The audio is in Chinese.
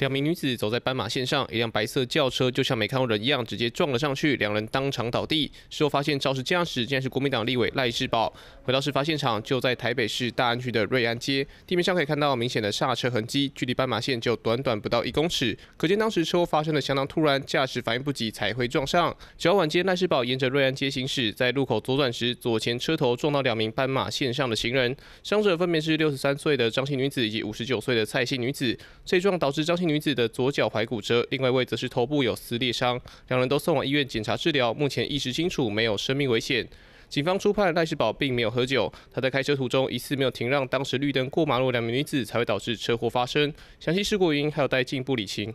两名女子走在斑马线上，一辆白色轿车就像没看到人一样，直接撞了上去，两人当场倒地。事后发现肇事驾驶竟然是国民党立委赖世宝。回到事发现场，就在台北市大安区的瑞安街，地面上可以看到明显的刹车痕迹，距离斑马线就短短不到一公尺，可见当时车祸发生的相当突然，驾驶反应不及才会撞上。昨晚间，赖世宝沿着瑞安街行驶，在路口左转时，左前车头撞到两名斑马线上的行人，伤者分别是六十三岁的张姓女子以及五十九岁的蔡姓女子。这撞导致张姓。女子的左脚踝骨折，另外一位则是头部有撕裂伤，两人都送往医院检查治疗，目前意识清楚，没有生命危险。警方初判赖世宝并没有喝酒，他在开车途中疑似没有停让，当时绿灯过马路两名女子才会导致车祸发生。详细事故原因还有待进一步理清。